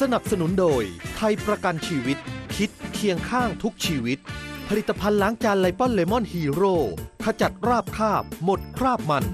สนับสนุนโดย ไทยประกันชีวิต คิดเคียงข้างทุกชีวิต ผลิตภัณฑ์ล้างจานไลปอนเลมอนฮีโร่ ขจัดราบคาบ หมดคราบมัน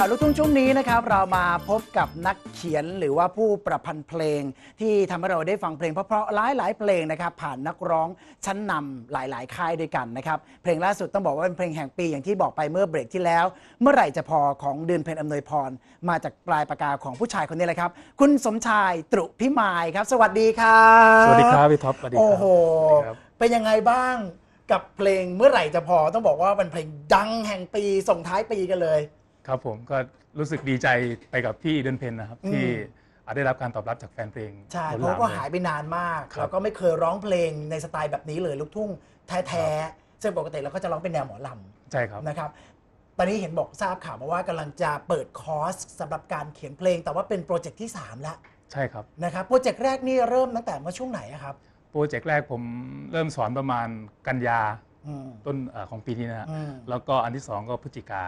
ข่าวลูกทุ่งช่วงนี้นะครับ เรามาพบกับนักเขียนหรือว่าผู้ประพันธ์เพลงที่ทำให้เราได้ฟังเพลงเพราะๆหลายหลายเพลงนะครับ ผ่านนักร้องชั้นนำหลายๆค่ายด้วยกันนะครับเพลงล่าสุดต้องบอกว่าเป็นเพลงแห่งปีอย่างที่บอกไปเมื่อเบรกที่แล้ว เมื่อไหร่จะพอของเดือนเพลงอำนวยพร มาจากปลายปากกาของผู้ชายคนนี้เลยครับ คุณสมชายตรุพิมายครับ สวัสดีครับสวัสดีครับพี่ท็อปสวัสดีครับโอ้โหเป็นยังไงบ้างกับเพลงเมื่อไหร่จะพอต้องบอกว่าเป็นเพลงดังแห่งปี ส่งท้ายปีกันเลยครับผมก็รู้สึกดีใจไปกับพี่เดนเพนนะครับ ที่ได้รับการตอบรับจากแฟนเพลงใช่เพราะว่าหายไปนานมาก แล้วก็ไม่เคยร้องเพลงในสไตล์แบบนี้เลย ลูกทุ่งแท้ๆซึ่งปกติเราก็จะร้องเป็นแนวหมอลำ ใช่ครับนะครับ ตอนนี้เห็นบอกทราบข่าวมาว่ากำลังจะเปิดคอร์สสำหรับการเขียนเพลง แต่ว่าเป็นโปรเจกต์ที่ 3 แล้วใช่ครับนะครับโปรเจกต์แรกนี่เริ่มตั้งแต่เมื่อช่วงไหนครับโปรเจกต์แรกผมเริ่มสอนประมาณกันยาต้นอของปีนี้นะฮะแล้วก็อันที่สองก็พฤศจิกา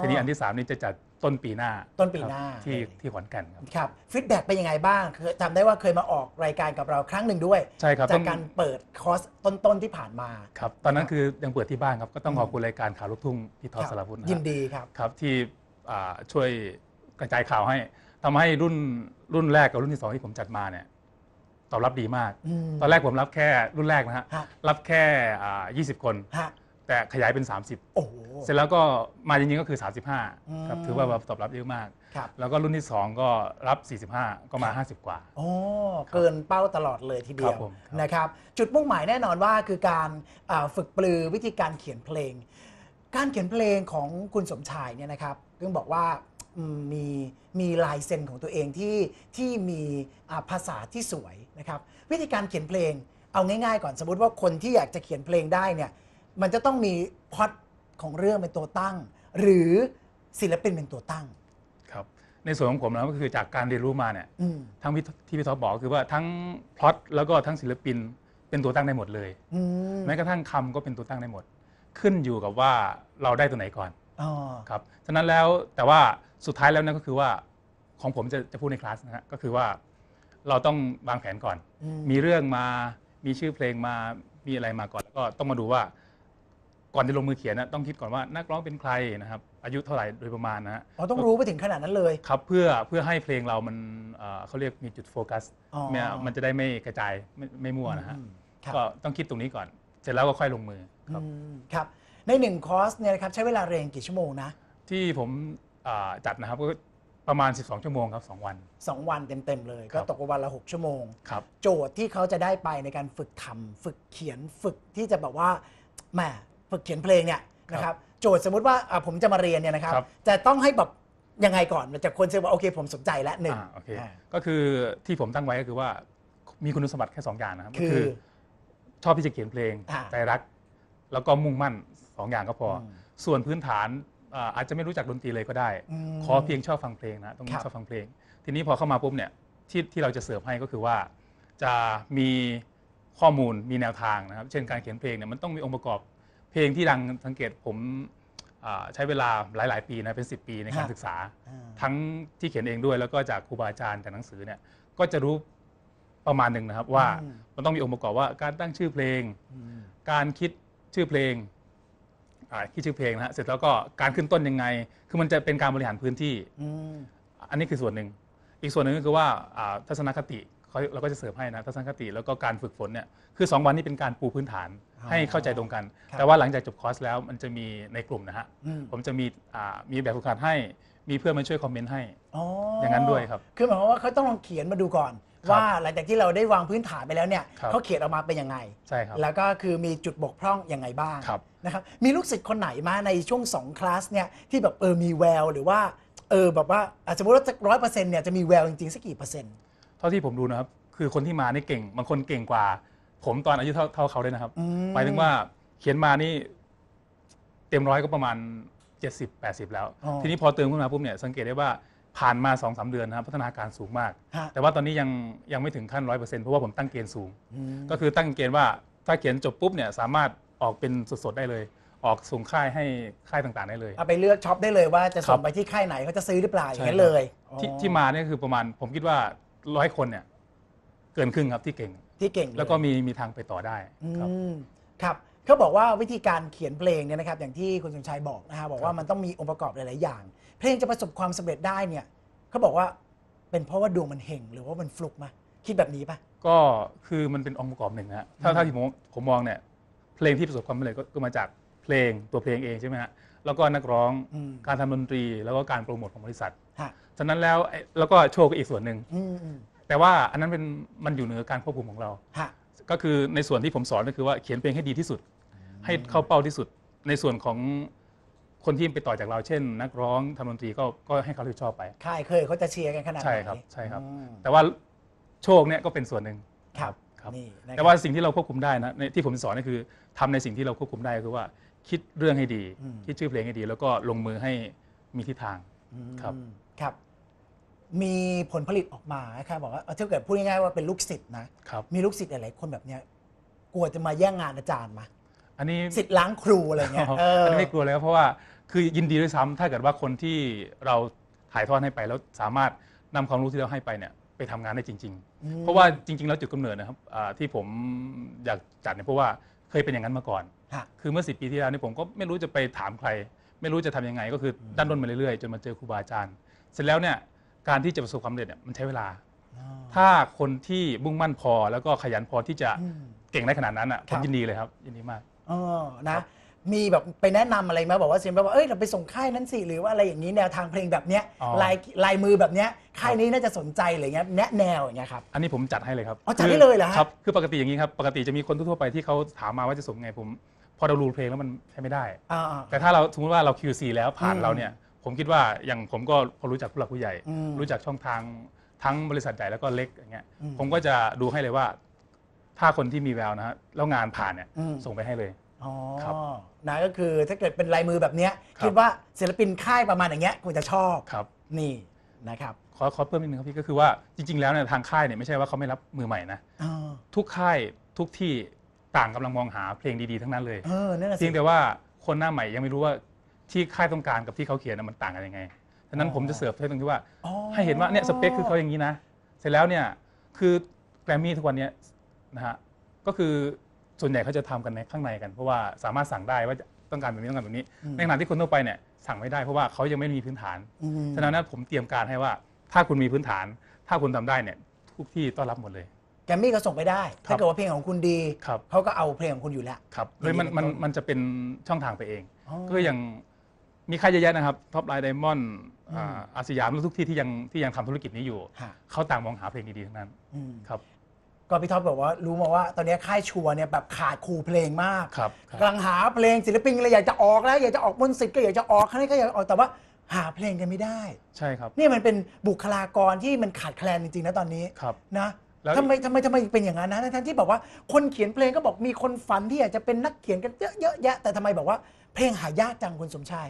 ทีนี้อันที่สามนี่จะจัดต้นปีหน้าต้นปีหน้าที่ที่ขอนแก่นครับฟีดแบ็กเป็นยังไงบ้างคือจำได้ว่าเคยมาออกรายการกับเราครั้งหนึ่งด้วยใช่ครับจากการเปิดคอร์สต้นๆที่ผ่านมาครับตอนนั้นคือยังเปิดที่บ้านครับก็ต้องขอบคุณรายการข่าวลูกทุ่งพี่ทอสสาพุทธนยินดีครับครับที่ช่วยกระจายข่าวให้ทำให้รุ่นรุ่นแรกกับรุ่นที่สองที่ผมจัดมาเนี่ยตอบรับดีมาก ตอนแรกผมรับแค่รุ่นแรกนะฮะ รับแค่ 20 คน แต่ขยายเป็น 30โอ้เสร็จแล้วก็มาจริงๆ ก็คือ 35ครับถือว่าตอบรับเยอะมาก แล้วก็รุ่นที่ 2 ก็รับ 45 ก็มา 50 กว่าโอ้เกินเป้าตลอดเลยทีเดียว นะครับ จุดมุ่งหมายแน่นอนว่าคือการฝึกปลือวิธีการเขียนเพลง การเขียนเพลงของคุณสมชายเนี่ยนะครับซึ่งบอกว่ามี มีลายเซ็นของตัวเอง ที่ที่มีภาษาที่สวยนะครับ วิธีการเขียนเพลง เอาง่ายๆก่อนสมมติว่าคนที่อยากจะเขียนเพลงได้เนี่ยมันจะต้องมีพอดของเรื่องเป็นตัวตั้ง หรือศิลปินเป็นตัวตั้ง ครับในส่วนของผมแล้วก็คือจากการเรียนรู้มาเนี่ยทั้งที่พี่ท็อปบอกคือว่าทั้งพ็อตแล้วก็ทั้งศิลปินเป็นตัวตั้งได้หมดเลยแม้กระทั่งคำก็เป็นตัวตั้งได้หมด ขึ้นอยู่กับว่าเราได้ตัวไหนก่อนอครับ ฉะนั้นแล้วแต่ว่าสุดท้ายแล้วนั่นก็คือว่าของผมจะจะพูดในคลาสนะฮะก็คือว่าเราต้องวางแผนก่อนอมมีเรื่องมามีชื่อเพลงมามีอะไรมาก่อนแล้วก็ต้องมาดูว่า ก่อนจะลงมือเขียนนะต้องคิดก่อนว่านักร้องเป็นใครนะครับอายุเท่าไหร่โดยประมาณนะฮะเราต้องรู้ไปถึงขนาดนั้นเลย ครับเพื่อเพื่อให้เพลงเรามันเเขาเรียกมีจุดโฟกัสเนี่ยมันจะได้ไม่กระจายไม่ไม่มั่วนะฮะก็ต้องคิดตรงนี้ก่อนเสร็จแล้วก็ค่อยลงมือครับครับในหนึ่งคอร์สเนี่ยนะครับใช้เวลาเรียนกี่ชั่วโมงนะ ที่ผมจัดนะครับก็ประมาณ 12 ชั่วโมงครับ 2 วัน 2 วันเต็มๆเลย ก็ตกวันละ 6 ชั่วโมงครับโจทย์ที่เขาจะได้ไปในการฝึกทำฝึกเขียนฝึกที่จะแบบว่าแหมฝึกเขียนเพลงเนี่ยนะครับโจทย์สมมุติว่าผมจะมาเรียนเนี่ยนะครับรบจะต้องให้แบบ ยังไงก่อนจากจะคชื่อว่าโอเคผมสนใจแล้วหนึ่งก็คือที่ผมตั้งไว้ก็คือว่ามีคุณสมบัติแค่2อย่างนะครับคือชอบที่จะเขียนเพลงใจรักแล้วก็มุ่งมั่นองอย่างก็พออส่วนพื้นฐานอาจจะไม่รู้จักดนตรีเลยก็ได้ ขอเพียงชอบฟังเพลงนะตรงนี้ชอบฟังเพลง ทีนี้พอเข้ามาปุ๊บเนี่ยที่ที่เราจะเสิร์ฟให้ก็คือว่า จะมีข้อมูลมีแนวทางนะครับ เช่นการเขียนเพลงเนี่ยมันต้องมีองค์ประกอบเพลงที่ดังสังเกตผมใช้เวลาหลาย ๆ ปีนะ เป็น 10 ปีในการศึกษา ทั้งที่เขียนเองด้วย แล้วก็จากครูบาอาจารย์จากหนังสือเนี่ยก็จะรู้ประมาณหนึ่งนะครับว่า มันต้องมีองค์ประกอบว่าการตั้งชื่อเพลง การคิดชื่อเพลงคิดชื่อเพลงนะฮะเสร็จแล้วก็การขึ้นต้นยังไง คือมันจะเป็นการบริหารพื้นที่อันนี้คือส่วนหนึ่งอีกส่วนหนึ่งก็คือว่าทัศนคติเราก็จะเสริมให้นะทัศนคติแล้วก็การฝึกฝนเนี่ยคือ2วันนี้เป็นการปูพื้นฐานให้เข้าใจตรงกันแต่ว่าหลังจากจบคอร์สแล้วมันจะมีในกลุ่มนะฮะผมจะมีมีแบบฝึกหัดให้มีเพื่อนมาช่วยคอมเมนต์ให้ออย่างนั้นด้วยครับ คือหมายความว่าเขาต้องลองเขียนมาดูก่อน ว่าหลังจากที่เราได้วางพื้นฐานไปแล้วเนี่ยเขาเขียนออกมาเป็นยังไง ใช่ครับ แล้วก็คือมีจุดบกพร่องยังไงบ้างครับนะครับ มีลูกศิษย์คนไหนมาในช่วง 2 คลาสเนี่ยที่แบบเออมีแววหรือว่าเออแบบว่าอาจจะสมมติว่าร้อยเปอร์เซ็นต์เนี่ยจะมีแววจริงๆ สักกี่เปอร์เซ็นต์ เท่าที่ผมดูนะครับคือคนที่มานี่เก่งบางคนเก่งกว่า ผมตอนอายุเท่าเขาเลยนะครับหมายถึงว่าเขียนมานี่เต็มร้อยก็ประมาณ70 80 แล้วทีนี้พอเติมขึ้นมาปุ๊บเนี่ยสังเกตได้ว่าผ่านมา2อสเดือนนะครับพัฒนาการสูงมาก แต่ว่าตอนนี้ยังยังไม่ถึงขั้น้อยเปอร์์เเซ็นตพราะว่าผมตั้งเกณฑ์สูง ก็คือตั้งเกณฑ์ว่า ถ้าเขียนจบปุ๊บเนี่ย สามารถออกเป็นสดๆได้เลย ออกส่งค่ายให้ค่ายต่างๆได้เลย เอาไปเลือกช็อปได้เลยว่าจะส่งไปที่ค่ายไหนเขาจะซื้อหรือเปล่าอย่างนี้เลย ที่ที่มาเนี่ยคือประมาณผมคิดว่าร้อยคนเนี่ยเกินครึ่งครับที่เก่งที่เก่งแล้วก็มีมีทางไปต่อได้ครับครับเขาบอกว่าวิธีการเขียนเพลงเนี่ยนะครับอย่างที่คุณสมชายบอกนะฮะบอกว่ามันต้องมีองค์ประกอบหลาย ๆ อย่าง เพลงจะประสบความสำเร็จได้เนี่ย เขาบอกว่าเป็นเพราะว่าดวงมันเห่งหรือว่ามันฟลุกมา คิดแบบนี้ปะก็คือมันเป็นองค์ประกอบหนึ่งนะฮะถ้าถ้าที่ผมผมมองเนี่ยเพลงที่ประสบความสำเร็จก็มาจากเพลงตัวเพลงเองใช่ไหมฮะแล้วก็นักร้องการทำดนตรีแล้วก็การโปรโมทของบริษัทะฉะนั้นแล้วแล้วก็โชว์ก็อีกส่วนหนึ่งแต่ว่าอันนั้นเป็นมันอยู่เหนือการควบคุมของเราะก็คือในส่วนที่ผมสอนก็คือว่าเขียนเพลงให้ดีที่สุดให้เข้าเป้าที่สุดในส่วนของคนที่ไปต่อจากเราเช่นนักร้องทำดนตรีก็ก็ให้เขารัผิดชอบไปค่ายเคยเขาจะเชียร์กันขนาดไหนใช่ครับ ใช่ครับ แต่ว่าโชคเนี่ยก็เป็นส่วนหนึ่ง ครับ ครับแต่ว่าสิ่งที่เราควบคุมได้นะในที่ผมสอนก็คือทำในสิ่งที่เราควบคุมได้คือว่าคิดเรื่องให้ดีคิดชื่อเพลงให้ดี แล้วก็ลงมือให้มีทิศทาง ครับ ครับ มีผลผลิตออกมาครับบอกว่าเอาถ้าเกิดพูดง่ายๆว่าเป็นลูกศิษย์นะครับมีลูกศิษย์หลายๆคนแบบเนี้ย กลัวจะมาแย่งงานอาจารย์มาันนี้สิทธิ์ล้างครูอะไรเงี้ยอออันนี้ไม่กลัวเลยครับเพราะว่าคือยินดีด้วยซ้ำถ้าเกิดว่าคนที่เราถ่ายทอดให้ไปแล้วสามารถนำความรู้ที่เราให้ ไปเนี่ยไปทำงานได้จริง ๆ เพราะว่าจริงๆแล้วจุดกำเนิดนะครับที่ผมอยากจัดเนี่ยเพราะว่าเคยเป็นอย่างนั้นมาก่อนคือเมื่อสิปีที่แล้วนี่ผมก็ไม่รู้จะไปถามใคร ไม่รู้จะทำยังไงก็คือดันด้นมาเรื่อย ๆจนมาเจอครูบาอาจารย์ เสร็จแล้วเนี่ยการที่จะประสบความสำเร็จเนี่ยมันใช้เวลาถ้าคนที่มุ่งมั่นพอแล้วก็ขยันพอที่จะเก่งได้ขนาดนั้นอ่ะผมยินดีเลยครับยินดีมากออนะ มีแบบไปแนะนำอะไรไหมบอกว่าเซียนบอว่า เอ้ย เราไปส่งค่ายนั้นสิ หรือว่าอะไรอย่างนี้แนวทางเพลงแบบเนี้ยลายลายมือแบบเนี้ย ค่ายนี้น่าจะสนใจอะไรเงี้ย แนะแนวอย่างเงี้ยครับ อันนี้ผมจัดให้เลยครับ อ๋อ จัดให้เลยเหรอครับ คือปกติอย่างนี้ครับ ปกติจะมีคนทั่วไปที่เขาถามมาว่าจะส่งไงผม พอเรารูเพลงแล้วมันใช้ไม่ได้ แต่ถ้าเราสมมติว่าเรา QC แล้วผ่านเราเนี่ย ผมคิดว่าอย่างผมก็พอรู้จักผู้หลักผู้ใหญ่ รู้จักช่องทางทั้งบริษัทใหญ่แล้วก็เล็กอย่างเงี้ย ผมก็จะดูให้เลยว่าถ้าคนที่มีแววนะฮะแล้วงานผ่านเนี่ยส่งไปให้เลยอ๋อ นะก็คือถ้าเกิดเป็นลายมือแบบนี้คคิดว่าศิลปินค่ายประมาณอย่างเงี้ยควรจะชอบ ครับ นี่นะครับขอขอเพิ่มอีกหนึ่งครับพี่ก็คือว่าจริงๆแล้วเนี่ยทางค่ายเนี่ยไม่ใช่ว่าเขาไม่รับมือใหม่นะทุกค่ายทุกที่ต่างกำลังมองหาเพลงดีๆทั้งนั้นเลย เออนั่นแเพียงแต่ว่าคนหน้าใหม่ยังไม่รู้ว่าที่ค่ายต้องการกับที่เขาเขียนมันต่างกันยังไงดังนั้นผมจะเสิร์ฟให้ตรงที่ว่าอให้เห็นว่าเนี่ยสเปคคือเขาอย่างนี้นะเสร็จแล้วเนี่ยคือแกรมมี่ทุกวันนี้นะฮะก็คือส่วนใหญ่เขาจะทำกันในข้างในกัน เพราะว่าสามารถสั่งได้ว่าต้องการแบบนี้ต้องการแบบนี้ ในขณะที่คนทั่วไปเนี่ยสั่งไม่ได้เพราะว่าเขายังไม่มีพื้นฐานฉะนั้นผมเตรียมการให้ว่า ถ้าคุณมีพื้นฐาน ถ้าคุณทำได้เนี่ยทุกที่ต้อนรับหมดเลย แกรมมี่ก็ส่งไปได้ถ้าเกิดว่าเพลงของคุณดีครับเขาก็เอาเพลงของคุณอยู่แล้วครับเลยมันมันมันจะเป็นช่องทางไปเองก็อย่างมีค่ายเยอะแยะนะครับท็อปไลน์ไดมอนด์อาสยามทุกที่ที่ยังที่ยังทำธุรกิจนี้อยู่เขาต่างมองหาเพลงดีๆทั้งนั้นครับก็พี่ท็อปบอกว่ารู้มาว่าตอนนี้ค่ายชัวเนี่ยแบบขาดครูเพลงมากครับกำลังหาเพลงศิลปินเลยอยากจะออกแล้วอยากจะออกมนสิทธิ์ก็อยากจะออกคณะก็อยากจะออกแต่ว่าหาเพลงกันไม่ได้ ใช่ครับ นี่มันเป็นบุคลากรที่มันขาดแคลนจริงๆนะตอนนี้ครับนะทำไมทำไมทำไมเป็นอย่างนั้นนะทั้งที่บอกว่าคนเขียนเพลงก็บอกมีคนฝันที่อยากจะเป็นนักเขียนกันเยอะเยอะแยะ แต่ทำไมบอกว่า เพลงหายากจังคุณสมชาย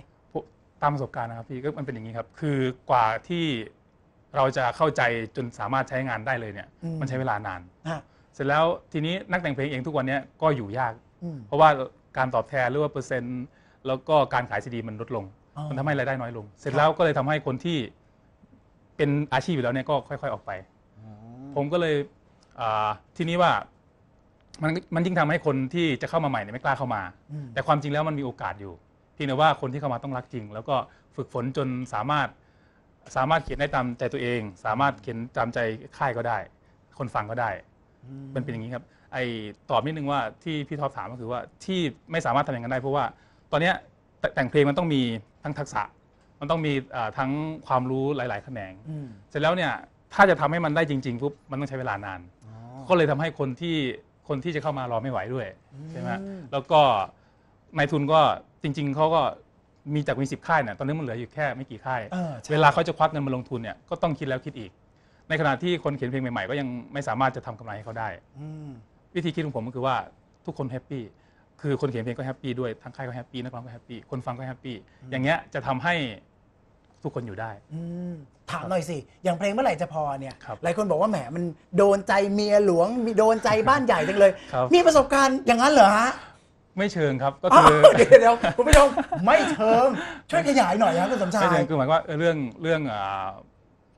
ตามประสบการณ์นะครับพี่ก็มันเป็นอย่างนี้ครับคือกว่าที่เราจะเข้าใจจนสามารถใช้งานได้เลย เนี่ย มันใช้เวลานานเสร็จแล้วทีนี้นักแต่งเพลงเองทุกวันนี้ก็อยู่ยาก เพราะว่าการตอบแทนหรือว่าเปอร์เซ็นต์แล้วก็การขายซีดีมันลดลง มันทำให้รายได้น้อยลง เสร็จแล้วก็เลยทำให้คนที่เป็นอาชีพอยู่แล้วเนี่ยก็ค่อย ๆออกไปผมก็เลยทีนี้ว่า มันมันยิ่งทำให้คนที่จะเข้ามาใหม่เนี่ยไม่กล้าเข้ามา แต่ความจริงแล้วมันมีโอกาสอยู่ที่นแตว่าคนที่เข้ามาต้องรักจริง แล้วก็ฝึกฝนจนสามารถสามารถเขียนได้ตามใจตัวเอง สามารถเขียนตามใจค่ายก็ได้ คนฟังก็ได้ มันเป็นอย่างนี้ครับ ไอตอบนิดนึงว่าที่พี่ท็อปถามก็คือว่าที่ไม่สามารถทำอย่างนั้นได้ เพราะว่าตอนนี้แต่งเพลงมันต้องมีทั้งทักษะ มันต้องมีทั้งความรู้หลาย ๆ แขนงเสร็จแล้วเนี่ยถ้าจะทำให้มันได้จริง ๆ ปุ๊บ มันต้องใช้เวลานานก็เลยทำให้คนที่คนที่จะเข้ามารอไม่ไหวด้วยใช่ไหมแล้วก็นายทุนก็จริง ๆ เขาก็มีจากมีสิบค่ายเนี่ยตอนนี้มันเหลืออยู่แค่ไม่กี่ค่าย เวลาเขาจะควักเงินมาลงทุนเนี่ยก็ต้องคิดแล้วคิดอีก ในขณะที่คนเขียนเพลงใหม่ๆ ก็ยังไม่สามารถจะทำกำไรให้เขาได้อวิธีคิดของผมก็คือว่าทุกคนแฮปปี้ คือคนเขียนเพลงก็แฮปปี้ด้วยทั้งค่ายก็แฮปปี้นักร้องก็แฮปปี้ คนฟังก็แฮปปี้ อย่างเงี้ยจะทำให้ทุกคนอยู่ได้อถามหน่อยสิ อย่างเพลงเมื่อไหร่จะพอเนี่ย หลายคนบอกว่าแหมมันโดนใจเมียหลวง มีโดนใจบ้านใหญ่จังเลย มีประสบการณ์อย่างนั้นเหรอฮะไม่เชิงครับก็คือเดี๋ยวเดี๋ยวคุณผู้ชมไม่เชิงช่วยขยายหน่อยครับคุณสมชาไม่ยเชิงคือหมายความว่า เรื่องเรื่อง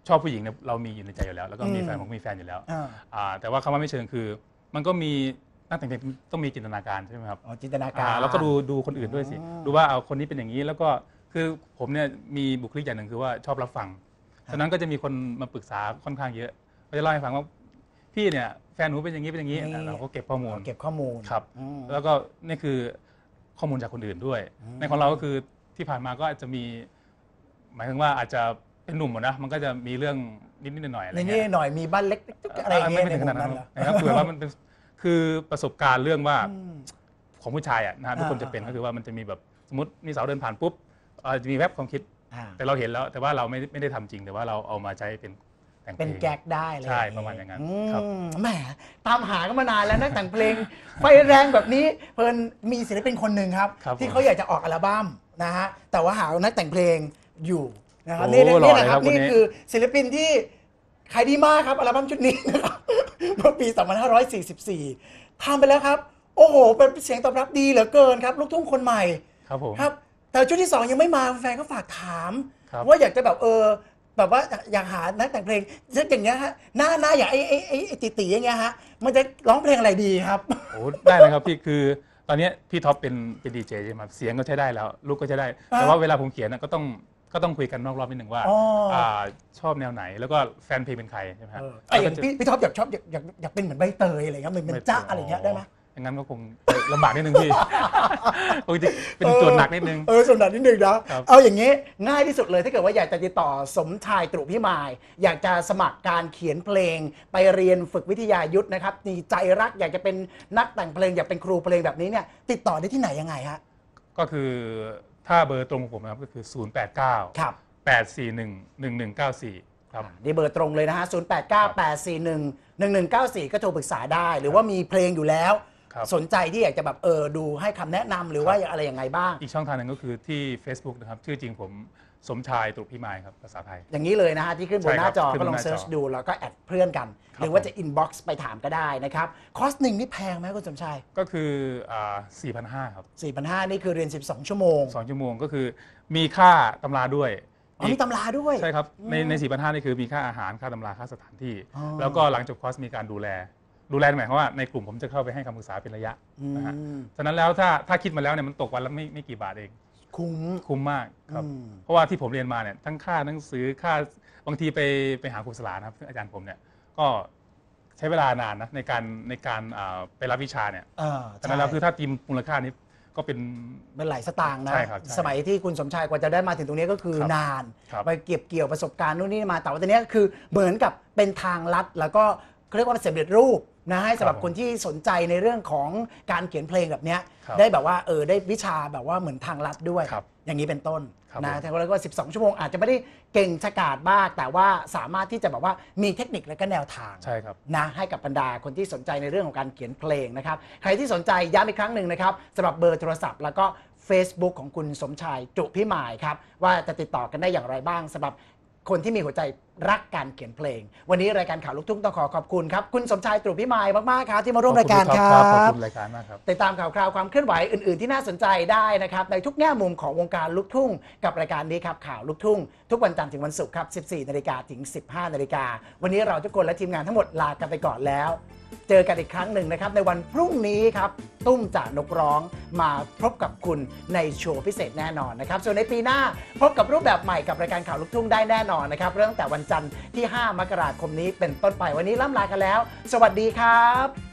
ชอบผู้หญิงเนี่ยเรามีอยู่ในใจอยู่แล้ว แล้วก็มีแฟนผมมีแฟนอยู่แล้วแต่ว่าคำว่าไม่เชิงคือ มันก็มีนักแต่งเพลงต้องมีจินตนาการใช่ไหมครับอ๋อจินตนาการาแล้วก็ดูดูคนอื่นด้วยสิ ดูว่าเอาคนนี้เป็นอย่างนี้แล้วก็คือผมเนี่ยมีบุคลิกอย่างหนึ่งคือว่าชอบรับฟังฉะนั้นก็จะมีคนมาปรึกษาค่อนข้างเยอะก็จะเล่าให้ฟังว่าพี่เนี่ยแฟนหนูเป็นอย่างนี้เป็นอย่างนี้เราก็เก็บข้อมูลเก็บข้อมูลครับ แล้วก็นี่คือข้อมูลจากคนอื่นด้วย ในของเราก็คือที่ผ่านมาก็อาจจะมี หมายถึงว่าอาจจะเป็นหนุ่มมดนะมันก็จะมีเรื่องนิดนิดหน่อยๆอะไรในนี้เงี้ยหน่อยมีบ้านเล็กกอะไรเงี้ยไม่ในถึงขนาดนั้นนะครับคือว่ามันเป็นคือประสบการณ์เรื่องว่าของผู้ชายอ่ะนะทุกคนจะเป็นก็คือว่ามันจะมีแบบสมมติมีสาวเดินผ่านปุ๊บอาจจะมีแวบความคิด แต่เราเห็นแล้วแต่ว่าเราไม่ไม่ได้ทำจริง แต่ว่าเราเอามาใช้เป็นเป็นแก๊กได้เลยใช่ ประมาณอย่างนั้นครับแหมตามหากันมานานแล้วนักแต่งเพลง ไฟแรงแบบนี้ เพิ่นมีศิลปินคนหนึ่งครับรบที่เขาอยากจะออกอัลบั้มนะฮะ แต่ว่าหานักแต่งเพลงอยู่นะครับนี่หลนี่ละครับรบนี่คือศิลปินที่ขายดีมากครับอัลบั้มชุดนี้นะครับเมื่อปี 2544ทำไปแล้วครับ โอ้โหเป็นเสียงตอบรับดีเหลือเกินครับ ลูกทุ่งคนใหม่ครับผมครับ แต่ชุดที่ 2 ยังไม่มาแฟนก็ฝากถามว่าอยากจะแบบเออแบบว่าอยากหานักแต่งเพลงเช่นอย่างเงี้ยฮะหน้าหน้าอย่างไอ้ไอ้ไอ้ตีตีอย่างเงี้ยฮะมันจะร้องเพลงอะไรดีครับโอ้ได้เลยครับพี่คือตอนเนี้ยพี่ท็อปเป็นเป็นดีเจใช่ไหมครับเสียงก็ใช้ได้แล้ว ลูกก็ใช้ได้ แต่ว่าเวลาผมเขียนก็ต้องก็ต้องคุยกันนอกรอบนิดหนึ่งว่า ชอบแนวไหนแล้วก็แฟนเพลงเป็นใครใช่ไหมครับไอพี่พี่ท็อปอยากชอบอยากอยากอยากเป็นเหมือนใบเตยอะไรเงี้ยเหมือนเหมือนจ้าอะไรเงี้ยได้ไหมอย่างนั้นก็คงลำบากนิดนึงพี่โอ้ยเป็นส่วนหนักนิดนึงเออส่วนหนักนิดนึงนะเอาอย่างนี้ ง่ายที่สุดเลยถ้าเกิดว่าอยากจะติดต่อสมชายตรุพิมาย อยากจะสมัครการเขียนเพลง ไปเรียนฝึกวิทยายุทธนะครับมีใจรักอยากจะเป็นนักแต่งเพลงอยากเป็นครูเพลงแบบนี้เนี่ยติดต่อได้ที่ไหนยังไงฮะก็คือถ้าเบอร์ตรงของผมนะครับก็คือ 0 8 9 8 4 1 1 1 9 4ครับีเบอร์ตรงเลยนะฮะ0898411194ก็โทรปรึกษาได้ หรือว่ามีเพลงอยู่แล้วสนใจที่อยากจะแบบเออดูให้คำแนะนำหรือว่าอะไรยังไงบ้าง อีกช่องทางหนึ่งก็คือที่ Facebook นะครับ ชื่อจริงผมสมชายตุลพิมายครับภาษาไทย อย่างนี้เลยนะฮะที่ขึ้นบนหน้าจอ ก็ลองเซิร์ชดู แล้วก็แอดเพื่อนกันรหรือว่าจะอินบ็อกซ์ไปถามก็ได้นะครับ คอร์สหนึ่งนี่แพงไหมคุณสมชาย ก็คือ่4,500ครับ 4,500นี่คือเรียน 12 ชั่วโมง 2 ชั่วโมงก็คือมีค่าตำราด้วยมีตำราด้วยใช่ครับในใน4,500นี่คือมีค่าอาหารค่าตำราค่าสถานที่ แล้วก็หลังจบคอร์สมีการดูแลดูแลหมายความว่าในกลุ่มผมจะเข้าไปให้คำปรึกษาเป็นระยะนะฮะ ฉะนั้นแล้วถ้าถ้าคิดมาแล้วเนี่ยมันตกวันละไม่ไม่กี่บาทเองคุ้ม คุ้มมาก ครับ เพราะว่าที่ผมเรียนมาเนี่ยทั้งค่าหนังสือค่าบางทีไปไปหาครูสลานะครับอาจารย์ผมเนี่ยก็ใช้เวลานานนะในการในการไปรับวิชาเนี่ยฉะนั้นแล้วคือถ้าตีมมูลค่านี้ก็เป็นมันหลายสตางค์นะใช่ครับสมัยที่คุณสมชายกว่าจะได้มาถึงตรงนี้ก็คือคนาน ไปเก็บเกี่ยวประสบการณ์นู่นนี่มาแต่ว่าตอนนี้ก็คือ เหมือนกับเป็นทางลัดแล้วก็เขาเรียกว่าเสจเร็จรูปนะให้สำหรับคนที่สนใจในเรื่องของการเขียนเพลงแบบนี้ได้แบบว่าเออได้วิชาแบบว่าเหมือนทางลัดด้วยอย่างนี้เป็นต้นันะแต่แล้วก็12ชั่วโมงอาจจะไม่ได้เก่งฉกาดบ้างแต่ว่าสามารถที่จะแบบว่ามีเทคนิคและก็แนวทางใช่ครับนะให้กับบรรดาคนที่สนใจในเรื่องของการเขียนเพลงนะครับใครที่สนใจย้ำอีกครั้งหนึ่งนะครับสำหรับเบอร์โทรศัพท์แล้วก็ Facebook ของคุณสมชาย จุพิมายครับ ว่าจะติดต่อกันได้อย่างไรบ้างสำหรับคนที่มีหัวใจรักการเขียนเพลง วันนี้รายการข่าวลูกทุ่งต้องขอขอบคุณครับคุณสมชายตรุพิมายมากๆครับที่มาร่วมรายการครับขอบคุณรายการมากครับติดตามข่าวคราวความเคลื่อนไหวอื่นๆ ที่น่าสนใจได้นะครับในทุกแง่มุมของวงการลูกทุ่ง กับรายการนี้ครับข่าวลูกทุ่งทุกวันจันทร์ถึงวันศุกร์ครับ 14 นาฬิกาถึง 15 นาฬิกาวันนี้เราทุกคนและทีมงานทั้งหมดลากันไปก่อนแล้วเจอกันอีกครั้งหนึ่งนะครับในวันพรุ่งนี้ครับ ตุ้มจากนกร้องมาพบกับคุณในโชว์พิเศษแน่นอนนะครับ ส่วนในปีหน้าพบกับรูปแบบใหม่กับรายการข่าวลูกทุ่งได้แน่นอนนะครับ เรื่องแต่วันจันทร์ที่ 5 มกราคมนี้เป็นต้นไปวันนี้ล่ำลากันแล้ว สวัสดีครับ